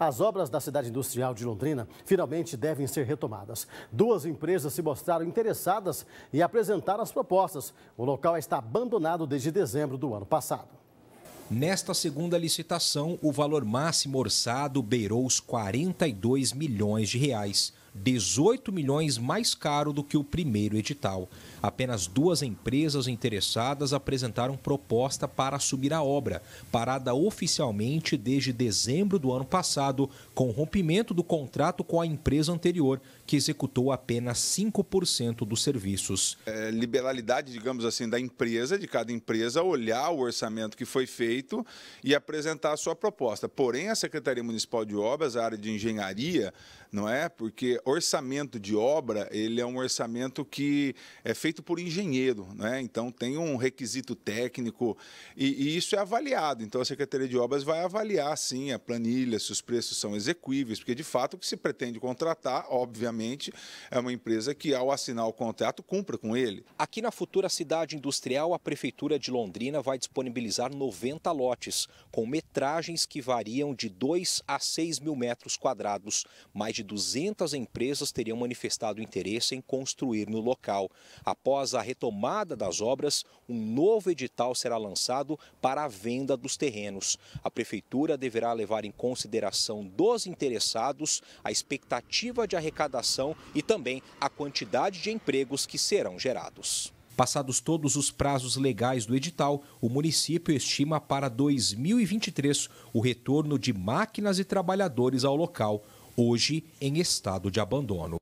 As obras da cidade industrial de Londrina finalmente devem ser retomadas. Duas empresas se mostraram interessadas e apresentaram as propostas. O local está abandonado desde dezembro do ano passado. Nesta segunda licitação, o valor máximo orçado beirou os 42 milhões de reais. 18 milhões mais caro do que o primeiro edital. Apenas duas empresas interessadas apresentaram proposta para assumir a obra, parada oficialmente desde dezembro do ano passado, com rompimento do contrato com a empresa anterior, que executou apenas 5% dos serviços. É, liberalidade, digamos assim, da empresa, de cada empresa, olhar o orçamento que foi feito e apresentar a sua proposta. Porém, a Secretaria Municipal de Obras, a área de engenharia, não é? Porque orçamento de obra, ele é um orçamento que é feito por engenheiro, né? Então tem um requisito técnico e, e isso é avaliado. Então a Secretaria de Obras vai avaliar sim a planilha, se os preços são execuíveis, porque de fato o que se pretende contratar, obviamente, é uma empresa que ao assinar o contrato cumpra com ele. Aqui na futura cidade industrial, a prefeitura de Londrina vai disponibilizar 90 lotes com metragens que variam de 2 a 6 mil metros quadrados, mais de 200 empresas empresas teriam manifestado interesse em construir no local. Após a retomada das obras, um novo edital será lançado para a venda dos terrenos. A prefeitura deverá levar em consideração dos interessados a expectativa de arrecadação e também a quantidade de empregos que serão gerados. Passados todos os prazos legais do edital, o município estima para 2023 o retorno de máquinas e trabalhadores ao local hoje em estado de abandono.